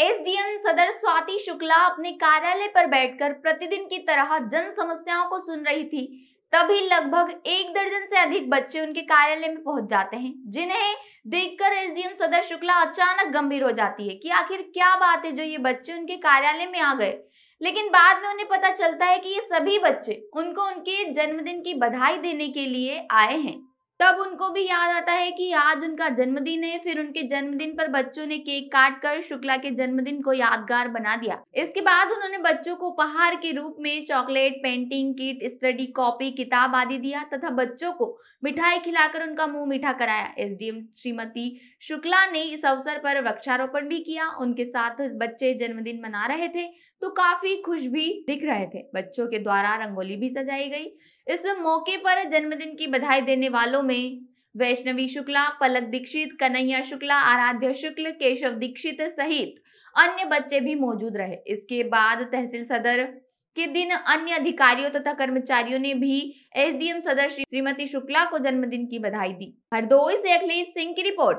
SDM सदर स्वाति शुक्ला अपने कार्यालय पर बैठकर प्रतिदिन की तरह जन समस्याओं को सुन रही थी तभी लगभग एक दर्जन से अधिक बच्चे उनके कार्यालय में पहुंच जाते हैं जिन्हें देखकर एसडीएम सदर शुक्ला अचानक गंभीर हो जाती है कि आखिर क्या बात है जो ये बच्चे उनके कार्यालय में आ गए लेकिन बाद में उन्हें पता चलता है कि ये सभी बच्चे उनको उनके जन्मदिन की बधाई देने के लिए आए हैं तब उनको भी याद आता है कि आज उनका जन्मदिन है फिर उनके जन्मदिन पर बच्चों ने केक काट कर शुक्ला के जन्मदिन को यादगार बना दिया इसके बाद उन्होंने बच्चों को उपहार के रूप में chocolate painting kit study copy किताब आदि दिया तथा बच्चों को मिठाई खिलाकर उनका मुंह मीठा कराया एस श्रीमती शुक्ला ने इस अवसर पर वृक्षारोपण भी किया उनके साथ बच्चे जन्मदिन मना रहे थे तो काफी खुश भी दिख रहे थे बच्चों के द्वारा रंगोली भी सजाई गई इस मौके पर जन्मदिन की बधाई देने वालों में वैष्णवी शुक्ला पलक दीक्षित कन्हैया शुक्ला आराध्य शुक्ल केशव दीक्षित सहित अन्य बच्चे भी मौजूद रहे इसके बाद तहसील सदर के दिन अन्य अधिकारियों तथा कर्मचारियों ने भी एसडीएम सदर श्रीमती शुक्ला को जन्मदिन की बधाई दी हरदोई से अखिलेश सिंह की रिपोर्ट